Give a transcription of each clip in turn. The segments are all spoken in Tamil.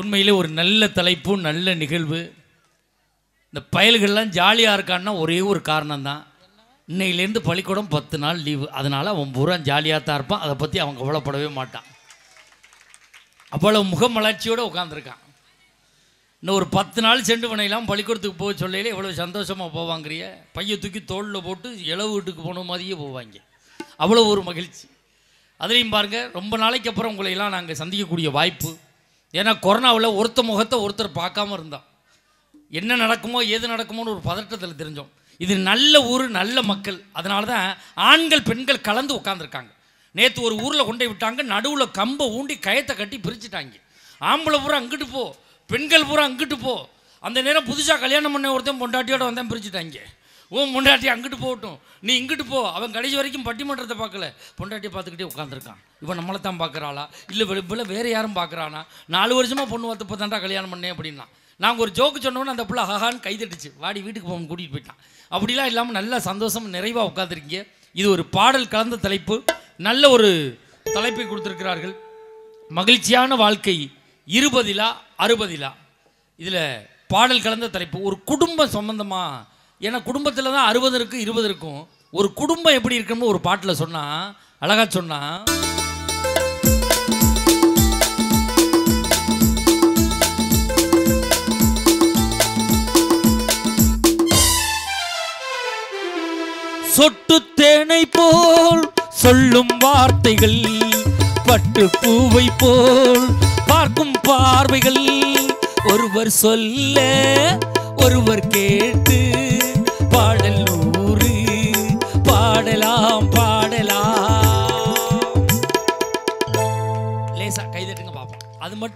உண்மையிலே ஒரு நல்ல தலைப்பு நல்ல நிகழ்வு இந்த பயல்கள்லாம் ஜாலியாக இருக்கான்னா ஒரே ஒரு காரணம் தான் இன்னையிலேருந்து பள்ளிக்கூடம் பத்து நாள் லீவு அதனால் அவன் பூரா ஜாலியாக தான் இருப்பான் அதை பற்றி அவன் கவலைப்படவே மாட்டான் அவ்வளோ முகமலர்ச்சியோடு உட்காந்துருக்கான் இன்னும் ஒரு பத்து நாள் சென்று வினையெல்லாம் பள்ளிக்கூடத்துக்கு போக சொல்லையில் எவ்வளோ சந்தோஷமாக போவாங்கிறிய பையன் தூக்கி தோளில் போட்டு இளவு வீட்டுக்கு போன மாதிரியே போவாங்க அவ்வளோ ஒரு மகிழ்ச்சி அதுலேயும் பாருங்கள் ரொம்ப நாளைக்கு அப்புறம் உங்களையெல்லாம் நாங்கள் சந்திக்கக்கூடிய வாய்ப்பு ஏன்னா கொரோனாவில் ஒருத்த முகத்தை ஒருத்தர் பார்க்காம இருந்தான் என்ன நடக்குமோ ஏது நடக்குமோன்னு ஒரு பதட்டத்தில் தெரிஞ்சோம் இது நல்ல ஊர் நல்ல மக்கள் அதனால தான் ஆண்கள் பெண்கள் கலந்து உட்காந்துருக்காங்க நேற்று ஒரு ஊரில் கொண்டே விட்டாங்க நடுவில் கம்பை ஊண்டி கயத்தை கட்டி பிரிச்சுட்டாங்க ஆம்பளை பூரா அங்கிட்டு போ பெண்கள் பூரா அங்கிட்டு போ அந்த நேரம் புதுசாக கல்யாணம் பண்ண ஒருத்தன் பொண்டாட்டியோட வந்தேன் பிரிச்சுட்டாங்க உன் முண்டாட்டி அங்கிட்டு போகட்டும் நீ இங்கிட்டு போ அவன் கடைசி வரைக்கும் பட்டிமன்றத்தை பார்க்கல பொண்டாட்டி பார்த்துக்கிட்டே உட்காந்துருக்கான் இவன் நம்மளை தான் பார்க்குறாளா இல்லை வெளிப்பில் வேறு யாரும் பார்க்குறானா நாலு வருஷமாக பொண்ணு வார்த்தை தான்டா கல்யாணம் பண்ணேன் அப்படின்னா நாங்கள் ஒரு ஜோக்கு சொன்னோன்னு அந்த பிள்ளை ஹஹான் கைதட்டுச்சு வாடி வீட்டுக்கு போகணும் கூட்டிகிட்டு போயிட்டான் அப்படிலாம் இல்லாமல் நல்லா சந்தோஷம் நிறைவாக உட்காந்துருக்கீங்க இது ஒரு பாடல் கலந்த தலைப்பு நல்ல ஒரு தலைப்பை கொடுத்துருக்கிறார்கள் மகிழ்ச்சியான வாழ்க்கை இருபதிலா அறுபதிலா இதில் பாடல் கலந்த தலைப்பு ஒரு குடும்பம் சம்பந்தமாக ஏன்னா குடும்பத்தில் தான் அறுபது இருக்கும் இருபது இருக்கும் ஒரு குடும்பம் எப்படி இருக்கும்னு ஒரு பாட்டில் சொன்னால் அழகாக சொன்னால் சொட்டு தேனை போல் சொல்லும் வார்த்தைகள் பட்டு பூவை போல் பார்க்கும் பார்வைகள் ஒருவர் சொல்ல ஒருவர் கேட்டு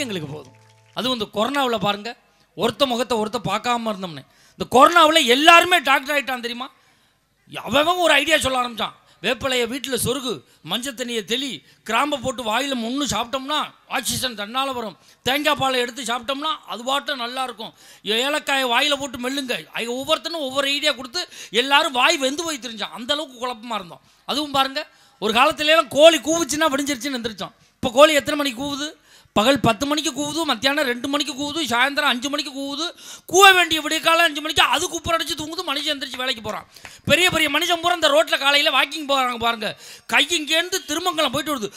மட்டும் எங்களுக்கு போதும் அதுவும் இந்த கொரோனாவில் பாருங்கள் ஒருத்த முகத்தை ஒருத்த பார்க்காம இருந்தோம்னு இந்த கொரோனாவில் எல்லாருமே டாக்டர் ஆகிட்டான் தெரியுமா அவன் ஒரு ஐடியா சொல்ல ஆரம்பித்தான் வேப்பிலையை வீட்டில் சொருகு மஞ்சள் தண்ணியை தெளி கிராம்பை போட்டு வாயில் முன்னு சாப்பிட்டோம்னா ஆக்சிஜன் தன்னால் வரும் தேங்காய் பாலை எடுத்து சாப்பிட்டோம்னா அது பாட்டும் நல்லாயிருக்கும் ஏலக்காயை வாயில் போட்டு மெல்லுங்க ஒவ்வொருத்தனும் ஒவ்வொரு ஐடியா கொடுத்து எல்லாரும் வாய் வெந்து போய் தெரிஞ்சான் அந்தளவுக்கு குழப்பமாக இருந்தோம் அதுவும் பாருங்கள் ஒரு காலத்துலலாம் கோழி கூவிச்சுன்னா விடிஞ்சிருச்சுன்னு எந்திரிச்சோம் இப்போ கோழி எத்தனை மணிக்கு கூவுது பகல் பத்து மணிக்கு கூவுது மத்தியானம் ரெண்டு மணிக்கு கூவுது சாயந்தரம் அஞ்சு மணிக்கு கூவுது கூவ வேண்டிய காலம் அஞ்சு மணிக்கு அது அடிச்சு தூங்குது மனுஷன் எந்திரிச்சு வேலைக்கு போகிறான் பெரிய பெரிய மனுஷன் பூரா இந்த ரோட்டில் காலையில் வாக்கிங் போகிறாங்க பாருங்கள் கை இங்கேருந்து திருமங்கலம் போயிட்டு வருது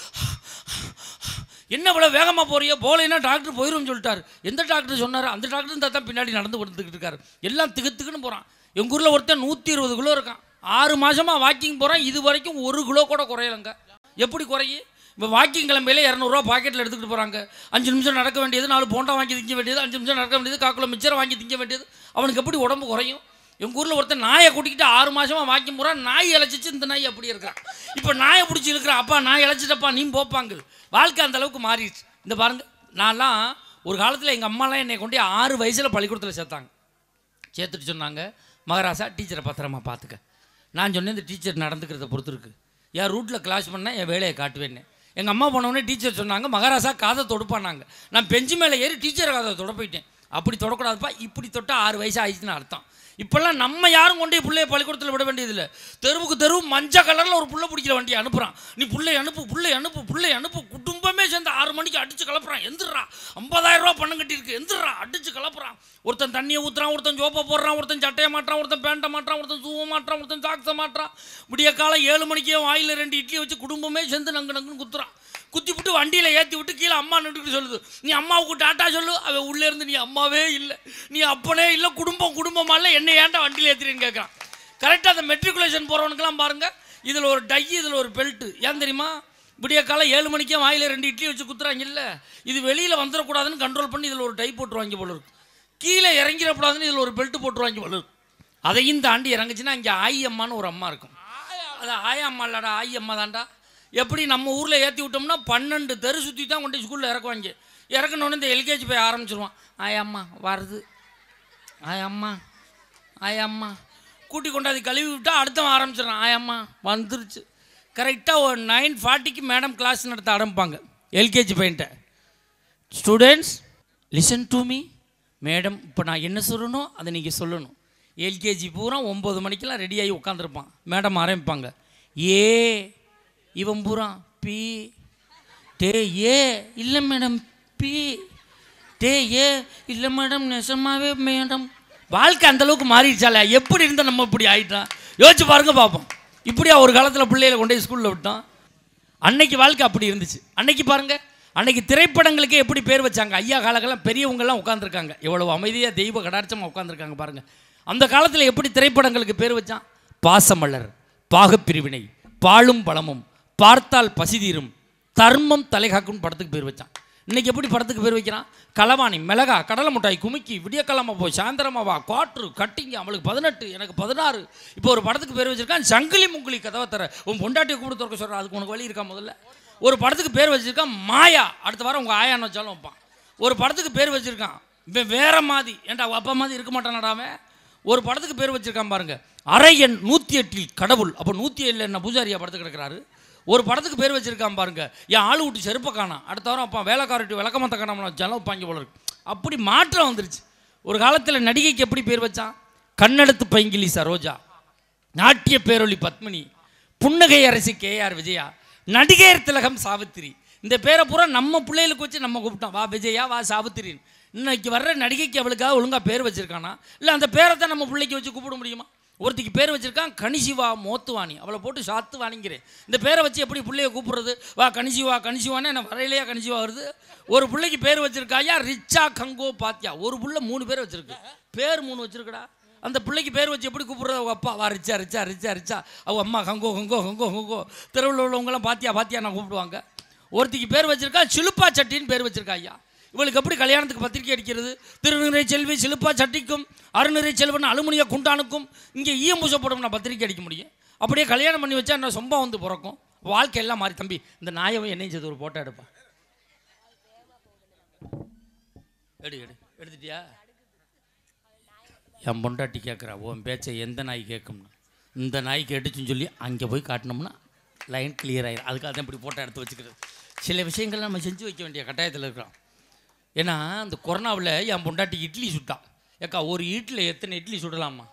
என்ன இவ்வளோ வேகமாக போறியோ போகலைன்னா டாக்டர் போயிடும் சொல்லிட்டார் எந்த டாக்டர் சொன்னார் அந்த டாக்டர் தான் தான் பின்னாடி நடந்து கொடுத்துக்கிட்டு இருக்காரு எல்லாம் திகுத்துக்குன்னு போகிறான் எங்கள் ஊரில் ஒருத்தர் நூற்றி இருபது கிலோ இருக்கான் ஆறு மாதமாக வாக்கிங் போகிறான் இது வரைக்கும் ஒரு கிலோ கூட குறையலங்க எப்படி குறையும் இப்போ வாக்கிங் கிளம்பையில் இரநூறுவா பாக்கெட்டில் எடுத்துகிட்டு போகிறாங்க அஞ்சு நிமிஷம் நடக்க வேண்டியது நாலு போண்டா வாங்கி திங்க வேண்டியது அஞ்சு நிமிஷம் நடக்க வேண்டியது காக்குள மிச்சரை வாங்கி திங்க வேண்டியது அவனுக்கு எப்படி உடம்பு குறையும் எங்கள் ஊரில் ஒருத்தர் நாயை கூட்டிக்கிட்டு ஆறு மாதமாக வாக்கிங் போகிறான் நாய் இழைச்சிச்சு இந்த நாய் அப்படி இருக்கிறான் இப்போ நாயை பிடிச்சி இருக்கிறான் அப்பா நான் இழைச்சிட்டப்பா நீ போப்பாங்க வாழ்க்கை அந்த அளவுக்கு மாறிடுச்சு இந்த பாருங்கள் நான்லாம் ஒரு காலத்தில் எங்கள் அம்மாலாம் என்னை கொண்டு ஆறு வயசில் பள்ளிக்கூடத்தில் சேர்த்தாங்க சேர்த்துட்டு சொன்னாங்க மகராசா டீச்சரை பத்திரமா பார்த்துக்க நான் சொன்னேன் இந்த டீச்சர் நடந்துக்கிறத பொறுத்து இருக்குது என் ரூட்டில் கிளாஸ் பண்ணால் என் வேலையை காட்டுவேன்னே எங்கள் அம்மா போனவொடனே டீச்சர் சொன்னாங்க மகாராஜா காதை தொடுப்பானாங்க நான் பெஞ்சு மேலே ஏறி டீச்சர் காதை தொட போயிட்டேன் அப்படி தொடக்கூடாதுப்பா இப்படி தொட்டால் ஆறு வயசு ஆயிடுச்சுன்னு அர்த்தம் இப்போல்லாம் நம்ம யாரும் கொண்டு பிள்ளைய பள்ளிக்கூடத்தில் விட வேண்டியதில்லை தெருவுக்கு தெரு மஞ்சள் கலரில் ஒரு புள்ள பிடிக்கிற வண்டியை அனுப்புகிறான் நீ புள்ளை அனுப்பு பிள்ளை அனுப்பு பிள்ளை அனுப்பு குடும்பமே சேர்ந்து ஆறு மணிக்கு அடித்து கலப்புறான் எந்திரா ஐம்பதாயிரம் ரூபா பணம் கட்டியிருக்கு எந்திரா அடித்து கலப்புறான் ஒருத்தன் தண்ணியை ஊற்றுறான் ஒருத்தன் ஜோப்பை போடுறான் ஒருத்தன் சட்டையை மாட்டான் ஒருத்தன் பேண்டை மாட்டான் ஒருத்தன் சூவை மாட்டான் ஒருத்தன் சாக்ஸை மாட்டான் விடிய காலம் ஏழு மணிக்கே வாயில் ரெண்டு இட்லி வச்சு குடும்பமே சேர்ந்து நங்கு நங்குன்னு குத்துறான் குத்தி விட்டு வண்டியில் ஏற்றி விட்டு கீழே அம்மா நின்றுட்டு சொல்லுது நீ அம்மாவுக்கு டாட்டா சொல்லு அவள் உள்ளே இருந்து நீ அம்மாவே இல்லை நீ அப்பனே இல்லை குடும்பம் குடும்பமாக இல்லை என்ன ஏன்டா வண்டியில் ஏற்றுறீன்னு கேட்குறான் கரெக்டாக அந்த மெட்ரிகுலேஷன் போகிறவனுக்கெல்லாம் பாருங்கள் இதில் ஒரு டை இதில் ஒரு பெல்ட்டு ஏன் தெரியுமா விடிய காலம் ஏழு மணிக்கே வாயில் ரெண்டு இட்லி வச்சு குத்துறாங்க இல்லை இது வெளியில் வந்துடக்கூடாதுன்னு கண்ட்ரோல் பண்ணி இதில் ஒரு டை போட்டுருவாங்க போல இருக்கும் கீழே இறங்கிடக்கூடாதுன்னு இதில் ஒரு பெல்ட்டு போட்டுருவாங்க போல இருக்கும் அதையும் தாண்டி இறங்குச்சுன்னா இங்கே ஆயி அம்மான்னு ஒரு அம்மா இருக்கும் அது ஆயா அம்மா இல்லடா ஆயி அம்மா தாண்டா எப்படி நம்ம ஊரில் ஏற்றி விட்டோம்னா பன்னெண்டு தெரு சுற்றி தான் கொண்டு ஸ்கூலில் இறக்குவாங்க இறக்கணுன்னு இந்த எல்கேஜி போய் ஆரம்பிச்சிருவான் அம்மா வருது ஆய் அம்மா கூட்டி கொண்டாந்து கழுவி விட்டால் அடுத்தவன் ஆய் அம்மா வந்துருச்சு கரெக்டாக ஒரு நைன் ஃபார்ட்டிக்கு மேடம் கிளாஸ் நடத்த ஆரம்பிப்பாங்க எல்கேஜி பையன்ட்ட students listen to me madam இப்போ நான் என்ன சொல்லணும் அதை நீங்கள் சொல்லணும் எல்கேஜி பூரா ஒம்பது மணிக்கெலாம் ரெடியாகி உட்காந்துருப்பான் மேடம் ஆரம்பிப்பாங்க ஏ இவன் பூரா பி டே ஏ இல்லை மேடம் பி டே ஏ இல்லை மேடம் நெசமாவே மேடம் வாழ்க்கை அந்தளவுக்கு மாறிடுச்சால எப்படி இருந்தால் நம்ம இப்படி ஆகிட்டோம் யோசிச்சு பாருங்க பார்ப்போம் இப்படியா ஒரு காலத்தில் பிள்ளைகளை கொண்டு போய் ஸ்கூலில் விட்டோம் அன்னைக்கு வாழ்க்கை அப்படி இருந்துச்சு அன்னைக்கு பாருங்கள் அன்னைக்கு திரைப்படங்களுக்கே எப்படி பேர் வச்சாங்க ஐயா காலக்கெல்லாம் பெரியவங்கள்லாம் உட்காந்துருக்காங்க எவ்வளோ அமைதியாக தெய்வ கடாட்சமாக உட்காந்துருக்காங்க பாருங்கள் அந்த காலத்தில் எப்படி திரைப்படங்களுக்கு பேர் வச்சான் பாசமலர் பாகப்பிரிவினை பாழும் பழமும் பார்த்தால் பசிதீரும் தர்மம் தலைகாக்குன்னு படத்துக்கு பேர் வச்சான் இன்றைக்கி எப்படி படத்துக்கு பேர் வைக்கிறான் களவாணி மிளகா கடலை மிட்டாய் குமிக்கி விடியக்கலாமா போய் சாயந்தரமாவா வா குவாட்ரு அவளுக்கு பதினெட்டு எனக்கு பதினாறு இப்போ ஒரு படத்துக்கு பேர் வச்சுருக்கான் சங்கிலி முங்கிலி கதவை தர உன் பொண்டாட்டியை கூட திறக்க சொல்கிறேன் அதுக்கு உனக்கு வழி இருக்கா முதல்ல ஒரு படத்துக்கு பேர் வச்சுருக்கான் மாயா அடுத்த வாரம் உங்கள் ஆயான்னு வச்சாலும் வைப்பான் ஒரு படத்துக்கு பேர் வச்சுருக்கான் வேற மாதிரி ஏன்டா அப்பா மாதிரி இருக்க மாட்டானாடாவே ஒரு படத்துக்கு பேர் வச்சுருக்கான் பாருங்கள் அரை எண் நூற்றி எட்டில் கடவுள் அப்போ நூற்றி ஏழில் என்ன பூஜாரியா படத்துக்கு கிடக்கிறாரு ஒரு படத்துக்கு பேர் வச்சுருக்கான் பாருங்க என் ஆள் விட்டு செருப்பை காணும் அடுத்த வாரம் அப்பா வேலைக்காரட்டு விளக்கமத்த காணாமல் ஜலம் பாங்கி போல இருக்கு அப்படி மாற்றம் வந்துருச்சு ஒரு காலத்தில் நடிகைக்கு எப்படி பேர் வச்சான் கண்ணெடுத்து பைங்கிலி சரோஜா நாட்டிய பேரொழி பத்மினி புன்னகை அரசி கே ஆர் விஜயா நடிகையர் திலகம் சாவித்திரி இந்த பேரை பூரா நம்ம பிள்ளைகளுக்கு வச்சு நம்ம கூப்பிட்டோம் வா விஜயா வா சாவித்திரின்னு இன்னைக்கு வர்ற நடிகைக்கு அவளுக்காக ஒழுங்காக பேர் வச்சுருக்கானா இல்லை அந்த பேரை தான் நம்ம பிள்ளைக்கு வச்சு கூப்பிட முடியுமா ஒருத்திக்கு பேர் வச்சுருக்கான் கனிசிவா மோத்துவாணி அவளை போட்டு சாத்து வாணிங்கிறேன் இந்த பேரை வச்சு எப்படி பிள்ளைய கூப்பிட்றது வா கனிசிவா கனிசிவானே என்ன வரையிலையா கனிசிவா வருது ஒரு பிள்ளைக்கு பேர் வச்சுருக்காயா ரிச்சா கங்கோ பாத்தியா ஒரு பிள்ளை மூணு பேர் வச்சுருக்கு பேர் மூணு வச்சுருக்கடா அந்த பிள்ளைக்கு பேர் வச்சு எப்படி கூப்பிட்றது அவங்க அப்பா வா ரிச்சா ரிச்சா ரிச்சா ரிச்சா அவங்க அம்மா கங்கோ கங்கோ ஹங்கோ கங்கோ தெருவில் உள்ளவங்களாம் பாத்தியா பாத்தியா நான் கூப்பிடுவாங்க ஒருத்திக்கு பேர் வச்சுருக்கா சிலுப்பா சட்டின்னு பேர் வச்சுருக்கா ஐயா இவளுக்கு எப்படி கல்யாணத்துக்கு பத்திரிக்கை அடிக்கிறது திருநிறை செல்வி சிலுப்பா சட்டிக்கும் அருநிறை செல்வன் அலுமினிய குண்டானுக்கும் இங்கே ஈயம் பூசப்படும் நான் பத்திரிக்கை அடிக்க முடியும் அப்படியே கல்யாணம் பண்ணி வச்சா என்ன சொம்பம் வந்து பிறக்கும் வாழ்க்கை எல்லாம் மாறி தம்பி இந்த நாயவன் என்னையும் செய்து ஒரு ஃபோட்டோ எடுப்பான் எடு எடு எடுத்துட்டியா என் பொண்டாட்டி கேட்குறா உன் பேச்சை எந்த நாய் கேட்கும்னு இந்த நாய் எடுத்துன்னு சொல்லி அங்கே போய் காட்டினோம்னா லைன் கிளியர் ஆகிடும் அதுக்காக தான் இப்படி ஃபோட்டோ எடுத்து வச்சுக்கிறது சில விஷயங்கள் நம்ம செஞ்சு வைக்க வேண்டிய கட்டாயத்தில் இருக்கிறோம் ஏன்னா அந்த கொரோனாவில் என் பொண்டாட்டி இட்லி சுட்டான் ஏக்கா ஒரு இட்லி எத்தனை இட்லி சுடலாமா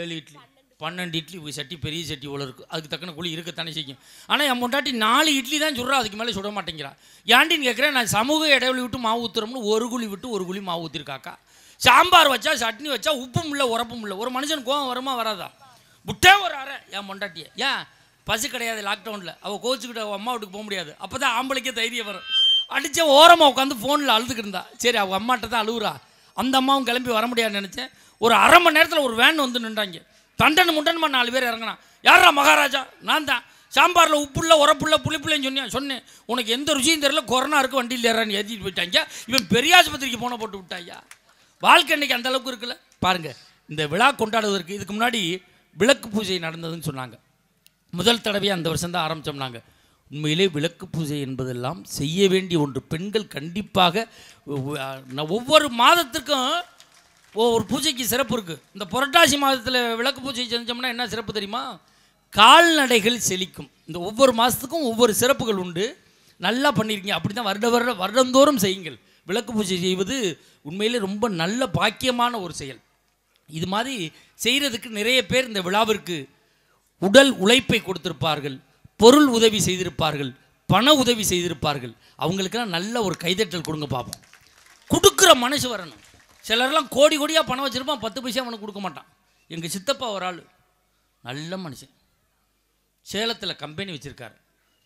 ஏழு இட்லி பன்னெண்டு இட்லி ஒரு சட்டி பெரிய சட்டி உள்ள இருக்குது அதுக்கு தக்கன குழி இருக்கத்தானே செய்யும் ஆனால் என் பொண்டாட்டி நாலு இட்லி தான் சுடுறா அதுக்கு மேலே சுட மாட்டேங்கிறா ஏன்டின்னு கேட்குறேன் நான் சமூக இடைவெளி விட்டு மாவு ஊற்றுறோம்னு ஒரு குழி விட்டு ஒரு குழி மாவு ஊற்றிருக்காக்கா சாம்பார் வச்சா சட்னி வச்சா உப்பும் இல்லை உரப்பும் இல்லை ஒரு மனுஷன் கோவம் வருமா வராதா விட்டே ஒரு அரை என் பொண்டாட்டியை ஏன் பசு கிடையாது லாக்டவுனில் அவள் கோச்சுக்கிட்ட அம்மா வீட்டுக்கு போக முடியாது அப்போ தான் ஆம்பளைக்கே தைரியம் வரும் அடித்த ஓரமாக உட்காந்து ஃபோனில் அழுதுக்கிட்டு இருந்தா சரி அவங்க அம்மாட்ட தான் அழுகுறா அந்த அம்மாவும் கிளம்பி வர முடியாதுன்னு நினச்சேன் ஒரு அரை மணி நேரத்தில் ஒரு வேன் வந்து நின்றாங்க தண்டன் முண்டன்மா நாலு பேர் இறங்கினான் யாரா மகாராஜா நான் தான் சாம்பாரில் உப்புள்ள உரப்புள்ள புளிப்புள்ளன்னு சொன்னேன் சொன்னேன் உனக்கு எந்த ருச்சியும் தெரியல கொரோனா இருக்கு வண்டியில் ஏறான்னு ஏற்றிட்டு போயிட்டாங்க இவன் பெரிய ஆஸ்பத்திரிக்கு போன போட்டு விட்டாயா வாழ்க்கை அன்றைக்கி அந்தளவுக்கு இருக்குல்ல பாருங்கள் இந்த விழா கொண்டாடுவதற்கு இதுக்கு முன்னாடி விளக்கு பூஜை நடந்ததுன்னு சொன்னாங்க முதல் தடவையாக அந்த வருஷம் தான் ஆரம்பித்தோம் நாங்கள் உண்மையிலே விளக்கு பூஜை என்பதெல்லாம் செய்ய வேண்டிய ஒன்று பெண்கள் கண்டிப்பாக ஒவ்வொரு மாதத்திற்கும் ஒவ்வொரு பூஜைக்கு சிறப்பு இருக்குது இந்த புரட்டாசி மாதத்தில் விளக்கு பூஜை செஞ்சோம்னா என்ன சிறப்பு தெரியுமா கால்நடைகள் செழிக்கும் இந்த ஒவ்வொரு மாதத்துக்கும் ஒவ்வொரு சிறப்புகள் உண்டு நல்லா பண்ணியிருக்கீங்க அப்படி தான் வருட வருட வருடந்தோறும் செய்யுங்கள் விளக்கு பூஜை செய்வது உண்மையிலே ரொம்ப நல்ல பாக்கியமான ஒரு செயல் இது மாதிரி செய்கிறதுக்கு நிறைய பேர் இந்த விழாவிற்கு உடல் உழைப்பை கொடுத்திருப்பார்கள் பொருள் உதவி செய்திருப்பார்கள் பண உதவி செய்திருப்பார்கள் அவங்களுக்கெல்லாம் நல்ல ஒரு கைதட்டல் கொடுங்க பார்ப்போம் கொடுக்குற மனசு வரணும் சிலர்லாம் கோடி கோடியாக பணம் வச்சுருப்பான் பத்து பைசா அவனுக்கு கொடுக்க மாட்டான் எங்கள் சித்தப்பா ஒரு ஆள் நல்ல மனுஷன் சேலத்தில் கம்பெனி வச்சுருக்கார்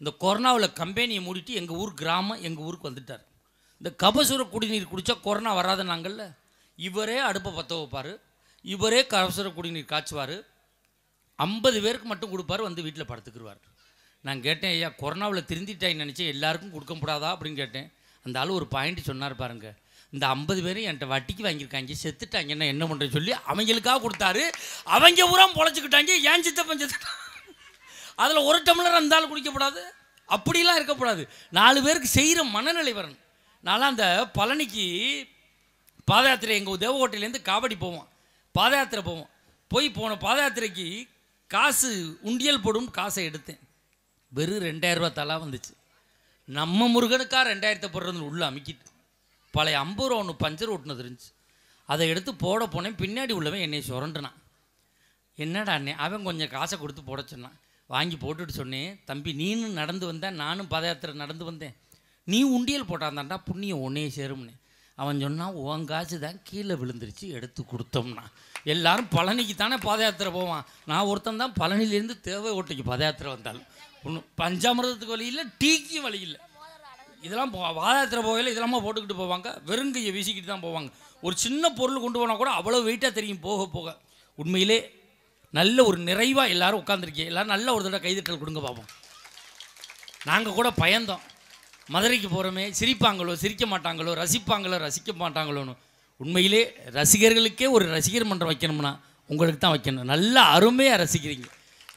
இந்த கொரோனாவில் கம்பெனியை மூடிட்டு எங்கள் ஊர் கிராமம் எங்கள் ஊருக்கு வந்துட்டார் இந்த கபசுர குடிநீர் குடித்தா கொரோனா வராத நாங்கள்ல இவரே அடுப்பை பற்ற வைப்பார் இவரே கபசுர குடிநீர் காய்ச்சுவார் ஐம்பது பேருக்கு மட்டும் கொடுப்பார் வந்து வீட்டில் படுத்துக்கிடுவார் நான் கேட்டேன் ஐயா கொரோனாவில் திருந்திட்டேன் நினச்சி எல்லாருக்கும் கொடுக்க முடியாதா அப்படின்னு கேட்டேன் அந்த ஆள் ஒரு பாயிண்ட் சொன்னார் பாருங்க இந்த ஐம்பது பேரும் என்கிட்ட வட்டிக்கு வாங்கியிருக்காங்க செத்துட்டாங்கன்னா என்ன பண்ணுறேன்னு சொல்லி அவங்களுக்காக கொடுத்தாரு அவங்க ஊரம் பொழைச்சிக்கிட்டாங்க ஏன் சித்தப்பன் செத்துட்டான் அதில் ஒரு டம்ளர் அந்த ஆள் குடிக்கப்படாது அப்படிலாம் இருக்கக்கூடாது நாலு பேருக்கு செய்கிற மனநிலை வரணும் நான்லாம் அந்த பழனிக்கு பாத யாத்திரை எங்கள் தேவகோட்டையிலேருந்து காவடி போவோம் பாத யாத்திரை போவோம் போய் போன பாத யாத்திரைக்கு காசு உண்டியல் போடும் காசை எடுத்தேன் வெறும் ரெண்டாயிரரூபா தலா வந்துச்சு நம்ம முருகனுக்காக ரெண்டாயிரத்தை போடுறது உள்ளே அமுக்கிட்டு பழைய ஐம்பது ரூபா ஒன்று பஞ்சர் ஓட்டுனது இருந்துச்சு அதை எடுத்து போட போனேன் பின்னாடி உள்ளவன் என்னை சுரண்டுனான் என்னடா அண்ணே அவன் கொஞ்சம் காசை கொடுத்து போட சொன்னான் வாங்கி போட்டுட்டு சொன்னேன் தம்பி நீனும் நடந்து வந்தேன் நானும் பத யாத்திரை நடந்து வந்தேன் நீ உண்டியல் போட்டாந்தாண்டா புண்ணியம் ஒன்றே சேரும்னு அவன் சொன்னான் உன் காசு தான் கீழே விழுந்துருச்சு எடுத்து கொடுத்தோம்னா எல்லாரும் பழனிக்கு தானே பாத யாத்திரை போவான் நான் ஒருத்தன் தான் பழனிலேருந்து தேவை ஓட்டைக்கு பதயாத்திரை யாத்திரை வந்தாலும் ஒன்றும் பஞ்சாமிரதத்துக்கு வழி இல்லை டீக்கு வழி இல்லை இதெல்லாம் வாதாயத்தில் போகையில் இதெல்லாம் போட்டுக்கிட்டு போவாங்க வெறுங்கையை வீசிக்கிட்டு தான் போவாங்க ஒரு சின்ன பொருள் கொண்டு போனால் கூட அவ்வளோ வெயிட்டாக தெரியும் போக போக உண்மையிலே நல்ல ஒரு நிறைவாக எல்லோரும் உட்காந்துருக்கீங்க எல்லோரும் நல்ல ஒரு தடவை கைதட்டல் கொடுங்க பார்ப்போம் நாங்கள் கூட பயந்தோம் மதுரைக்கு போகிறோமே சிரிப்பாங்களோ சிரிக்க மாட்டாங்களோ ரசிப்பாங்களோ ரசிக்க மாட்டாங்களோன்னு உண்மையிலே ரசிகர்களுக்கே ஒரு ரசிகர் மன்றம் வைக்கணும்னா உங்களுக்கு தான் வைக்கணும் நல்லா அருமையாக ரசிக்கிறீங்க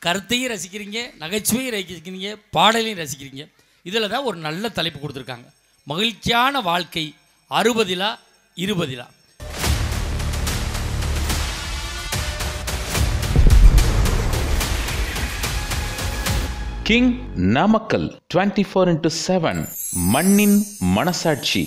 கருத்தையும் ரசிக்கிறீங்க நகைச்சுவையும் ரசிக்கிறீங்க பாடலையும் ரசிக்கிறீங்க இதில் தான் ஒரு நல்ல தலைப்பு கொடுத்துருக்காங்க மகிழ்ச்சியான வாழ்க்கை அறுபதிலா இருபதிலா king Namakkal twenty four into seven மண்ணின் மனசாட்சி